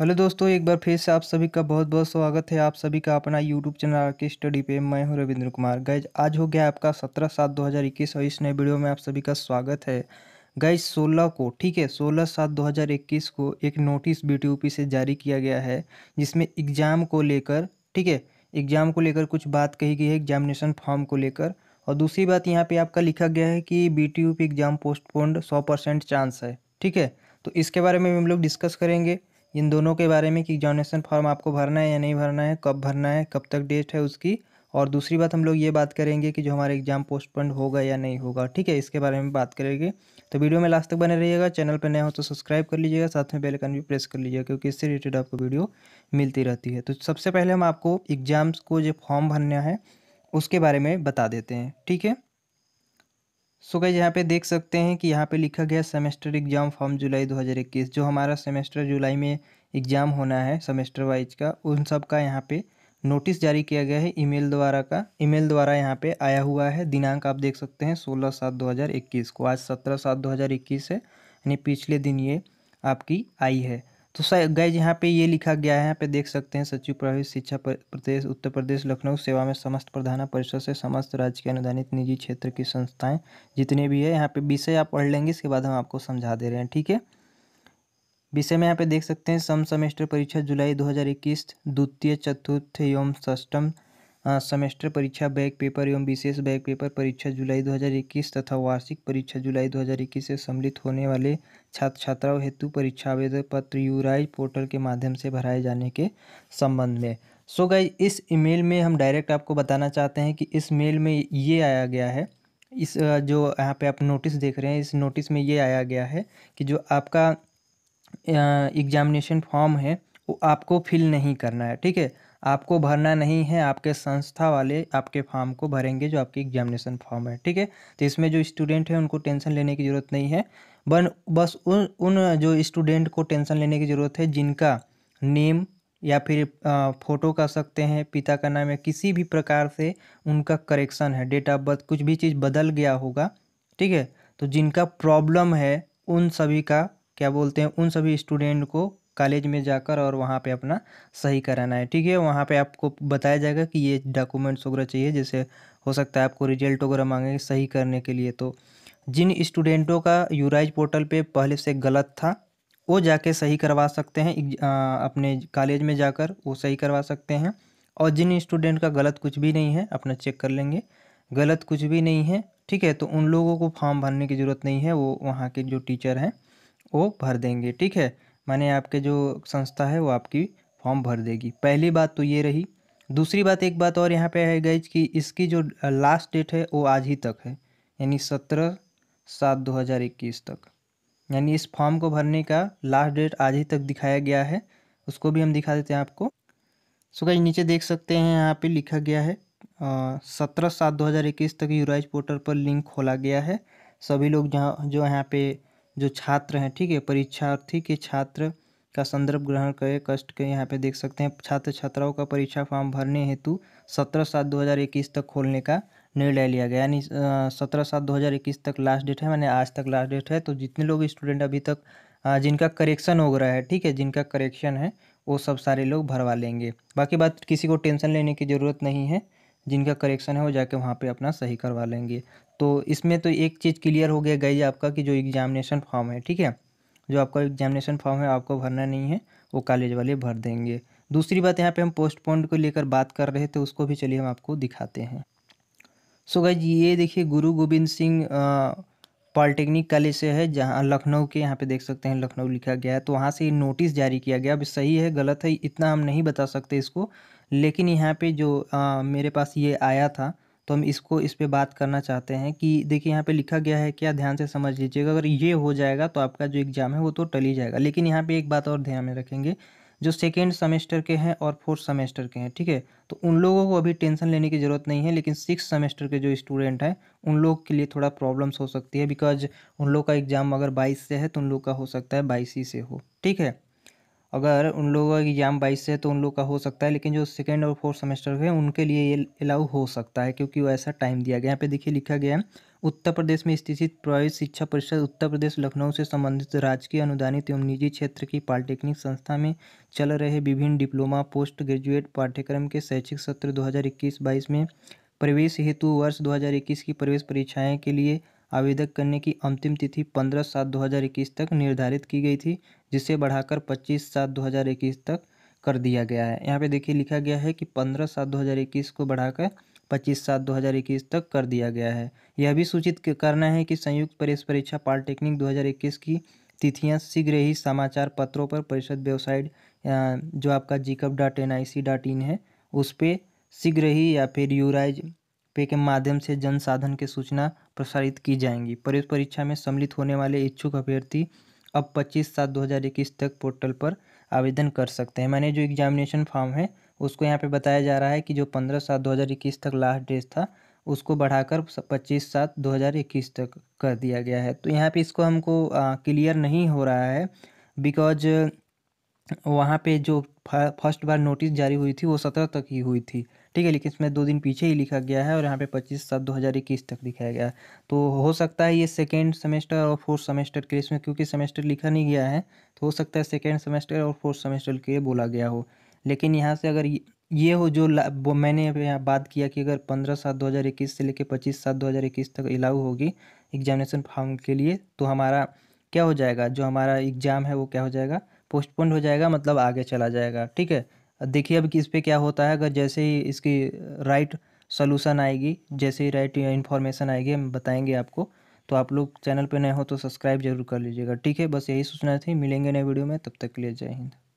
hello दोस्तों एक बार फिर से आप सभी का बहुत बहुत स्वागत है आप सभी का अपना YouTube channel R K study पे मैं हूं रविंद्र कुमार गैज आज हो गया आपका सत्रह सात दो हज़ार इक्कीस और इस नए वीडियो में आप सभी का स्वागत है गैज सोलह को ठीक है सोलह सात दो हज़ार इक्कीस को एक नोटिस बी से जारी किया गया है जिसमें एग्ज़ाम को लेकर ठीक है एग्ज़ाम को लेकर कुछ बात कही गई है एग्जामिनेशन फॉर्म को लेकर और दूसरी बात यहाँ पर आपका लिखा गया है कि बी टी एग्ज़ाम पोस्टपोन्ड सौ परसेंट चांस है ठीक है तो इसके बारे में हम लोग डिस्कस करेंगे इन दोनों के बारे में कि एग्जामिनेशन फॉर्म आपको भरना है या नहीं भरना है कब भरना है कब तक डेट है उसकी और दूसरी बात हम लोग ये बात करेंगे कि जो हमारा एग्ज़ाम पोस्टपोन होगा या नहीं होगा ठीक है इसके बारे में बात करेंगे तो वीडियो में लास्ट तक बने रहिएगा चैनल पर नया हो तो सब्सक्राइब कर लीजिएगा साथ में बेल आइकन भी प्रेस कर लीजिएगा क्योंकि इससे रिलेटेड आपको वीडियो मिलती रहती है तो सबसे पहले हम आपको एग्ज़ाम्स को जो फॉर्म भरना है उसके बारे में बता देते हैं ठीक है सो गई यहाँ पे देख सकते हैं कि यहाँ पे लिखा गया सेमेस्टर एग्ज़ाम फॉर्म जुलाई 2021 जो हमारा सेमेस्टर जुलाई में एग्ज़ाम होना है सेमेस्टर वाइज का उन सब का यहाँ पे नोटिस जारी किया गया है ईमेल द्वारा का ईमेल द्वारा यहाँ पे आया हुआ है दिनांक आप देख सकते हैं सोलह सात दो हज़ार इक्कीस को आज सत्रह सात दो हज़ार इक्कीस है यानी पिछले दिन ये आपकी आई है तो गैज यहाँ पे ये लिखा गया है यहाँ पे देख सकते हैं सचिव प्रभावित शिक्षा प्रदेश उत्तर प्रदेश लखनऊ सेवा में समस्त प्रधान परिषद से समस्त राज्य के अनुदानित निजी क्षेत्र की संस्थाएं जितने भी है यहाँ पे विषय आप पढ़ लेंगे इसके बाद हम आपको समझा दे रहे हैं ठीक है विषय में यहाँ पे देख सकते हैं सम सेमेस्टर परीक्षा जुलाई 2021 द्वितीय चतुर्थ एवं षष्टम सेमेस्टर परीक्षा बैक पेपर एवं विशेष बैक पेपर परीक्षा जुलाई 2021 तथा वार्षिक परीक्षा जुलाई 2021 से सम्मिलित होने वाले छात्र छात्राओं हेतु परीक्षा आवेदन पत्र यूराइज पोर्टल के माध्यम से भराए जाने के संबंध में सो so गई इस ईमेल में हम डायरेक्ट आपको बताना चाहते हैं कि इस मेल में ये आया गया है इस जो यहाँ पे आप नोटिस देख रहे हैं इस नोटिस में ये आया गया है कि जो आपका एग्जामिनेशन फॉर्म है वो आपको फिल नहीं करना है ठीक है आपको भरना नहीं है आपके संस्था वाले आपके फॉर्म को भरेंगे जो आपकी एग्जामिनेशन फॉर्म है ठीक है तो इसमें जो स्टूडेंट है उनको टेंशन लेने की ज़रूरत नहीं है बन बस उन उन जो स्टूडेंट को टेंशन लेने की ज़रूरत है जिनका नेम या फिर फ़ोटो कर सकते हैं पिता का नाम या किसी भी प्रकार से उनका करेक्शन है डेट ऑफ बर्थ कुछ भी चीज़ बदल गया होगा ठीक है तो जिनका प्रॉब्लम है उन सभी का क्या बोलते हैं उन सभी स्टूडेंट को कॉलेज में जाकर और वहाँ पे अपना सही कराना है ठीक है वहाँ पे आपको बताया जाएगा कि ये डॉक्यूमेंट्स वगैरह चाहिए जैसे हो सकता है आपको रिजल्ट वगैरह मांगेंगे सही करने के लिए तो जिन स्टूडेंटों का यूराइज पोर्टल पे पहले से गलत था वो जाके सही करवा सकते हैं अपने कॉलेज में जाकर वो सही करवा सकते हैं और जिन स्टूडेंट का गलत कुछ भी नहीं है अपना चेक कर लेंगे गलत कुछ भी नहीं है ठीक है तो उन लोगों को फॉर्म भरने की ज़रूरत नहीं है वो वहाँ के जो टीचर हैं वो भर देंगे ठीक है माने आपके जो संस्था है वो आपकी फॉर्म भर देगी पहली बात तो ये रही दूसरी बात एक बात और यहाँ पे है गई कि इसकी जो लास्ट डेट है वो आज ही तक है यानी सत्रह सात दो हज़ार इक्कीस तक यानी इस फॉर्म को भरने का लास्ट डेट आज ही तक दिखाया गया है उसको भी हम दिखा देते हैं आपको सो गई नीचे देख सकते हैं यहाँ पे लिखा गया है सत्रह सात दो हज़ार इक्कीस तक यूराइज पोर्टल पर लिंक खोला गया है सभी लोग जहाँ जो यहाँ पे जो छात्र हैं ठीक है परीक्षार्थी के छात्र का संदर्भ ग्रहण करें कष्ट के यहाँ पे देख सकते हैं छात्र छात्राओं का परीक्षा फॉर्म भरने हेतु सत्रह सात दो हज़ार इक्कीस तक खोलने का निर्णय लिया गया यानी सत्रह सात दो हज़ार इक्कीस तक लास्ट डेट है मैंने आज तक लास्ट डेट है तो जितने लोग स्टूडेंट अभी तक जिनका करेक्शन हो रहा है ठीक है जिनका करेक्शन है वो सब सारे लोग भरवा लेंगे बाकी बात किसी को टेंशन लेने की ज़रूरत नहीं है जिनका करेक्शन है वो जाके वहाँ पे अपना सही करवा लेंगे तो इसमें तो एक चीज़ क्लियर हो गया गई आपका कि जो एग्जामिनेशन फॉर्म है ठीक है जो आपका एग्जामिनेशन फॉर्म है आपको भरना नहीं है वो कॉलेज वाले भर देंगे दूसरी बात यहाँ पे हम पोस्टपोन्ड को लेकर बात कर रहे थे उसको भी चलिए हम आपको दिखाते हैं सो so गाइज ये देखिए गुरु गोबिंद सिंह पॉलिटेक्निक कॉलेज से है जहाँ लखनऊ के यहाँ पे देख सकते हैं लखनऊ लिखा गया है तो वहाँ से नोटिस जारी किया गया अब सही है गलत है इतना हम नहीं बता सकते इसको लेकिन यहाँ पे जो आ, मेरे पास ये आया था तो हम इसको इस पर बात करना चाहते हैं कि देखिए यहाँ पे लिखा गया है क्या ध्यान से समझ लीजिएगा अगर ये हो जाएगा तो आपका जो एग्ज़ाम है वो तो टली जाएगा लेकिन यहाँ पर एक बात और ध्यान में रखेंगे जो सेकेंड सेमेस्टर के हैं और फोर्थ सेमेस्टर के हैं ठीक है तो उन लोगों को अभी टेंशन लेने की ज़रूरत नहीं है लेकिन सिक्स सेमेस्टर के जो स्टूडेंट हैं उन लोग के लिए थोड़ा प्रॉब्लम्स हो सकती है बिकॉज उन लोग का एग्ज़ाम अगर बाईस से है तो उन लोग का हो सकता है बाईस ही से हो ठीक है अगर उन लोगों का एग्ज़ाम बाईस से है तो उन लोग का हो सकता है लेकिन जो सेकेंड और फोर्थ सेमेस्टर के हैं उनके लिए ये अलाउ हो सकता है क्योंकि वो ऐसा टाइम दिया गया यहाँ पे देखिए लिखा गया है उत्तर प्रदेश में स्थित प्राइवेट शिक्षा परिषद उत्तर प्रदेश लखनऊ से संबंधित राजकीय अनुदानित एवं निजी क्षेत्र की पॉलिटेक्निक संस्था में चल रहे विभिन्न डिप्लोमा पोस्ट ग्रेजुएट पाठ्यक्रम के शैक्षिक सत्र 2021-22 में प्रवेश हेतु वर्ष 2021 की प्रवेश परीक्षाएं के लिए आवेदक करने की अंतिम तिथि पंद्रह सात दो तक निर्धारित की गई थी जिसे बढ़ाकर पच्चीस सात दो तक कर दिया गया है यहाँ पे देखिए लिखा गया है कि पंद्रह सात दो को बढ़ाकर पच्चीस सात दो हज़ार इक्कीस तक कर दिया गया है यह भी सूचित करना है कि संयुक्त प्रवेश परीक्षा पॉलिटेक्निक दो हज़ार इक्कीस की तिथियां शीघ्र ही समाचार पत्रों पर परिषद वेबसाइट जो आपका जीकप dot N I C dot in है उस पर शीघ्र ही या फिर यूराइज पे के माध्यम से जन साधन सूचना प्रसारित की जाएंगी प्रवेश परीक्षा में सम्मिलित होने वाले इच्छुक अभ्यर्थी अब पच्चीस सात इक्कीस तक पोर्टल पर आवेदन कर सकते हैं मैंने जो एग्जामिनेशन फॉर्म है उसको यहाँ पे बताया जा रहा है कि जो पंद्रह सात दो हज़ार इक्कीस तक लास्ट डेट था उसको बढ़ाकर पच्चीस सात दो हज़ार इक्कीस तक कर दिया गया है तो यहाँ पे इसको हमको क्लियर नहीं हो रहा है बिकॉज वहाँ पे जो फर्स्ट बार नोटिस जारी हुई थी वो सत्रह तक ही हुई थी ठीक है लेकिन इसमें दो दिन पीछे ही लिखा गया है और यहाँ पे पच्चीस सात दो हज़ार इक्कीस तक दिखाया गया है तो हो सकता है ये सेकेंड सेमेस्टर और फोर्थ सेमेस्टर के लिए इसमें क्योंकि सेमेस्टर लिखा नहीं गया है तो हो सकता है सेकेंड सेमेस्टर और फोर्थ सेमेस्टर के लिए बोला गया हो लेकिन यहाँ से अगर ये हो जो वो मैंने यहाँ बात किया कि अगर पंद्रह सात दो हज़ार इक्कीस से लेकर पच्चीस सात दो हज़ार इक्कीस तक अलाउ होगी एग्जामिनेशन फॉर्म के लिए तो हमारा क्या हो जाएगा जो हमारा एग्ज़ाम है वो क्या हो जाएगा पोस्टपोन हो जाएगा मतलब आगे चला जाएगा ठीक है देखिए अब किस पे क्या होता है अगर जैसे ही इसकी राइट सोलूसन आएगी जैसे ही राइट इन्फॉर्मेशन आएगी हम बताएंगे आपको तो आप लोग चैनल पर नए हो तो सब्सक्राइब जरूर कर लीजिएगा ठीक है बस यही सूचना थी मिलेंगे नए वीडियो में तब तक के लिए जय हिंद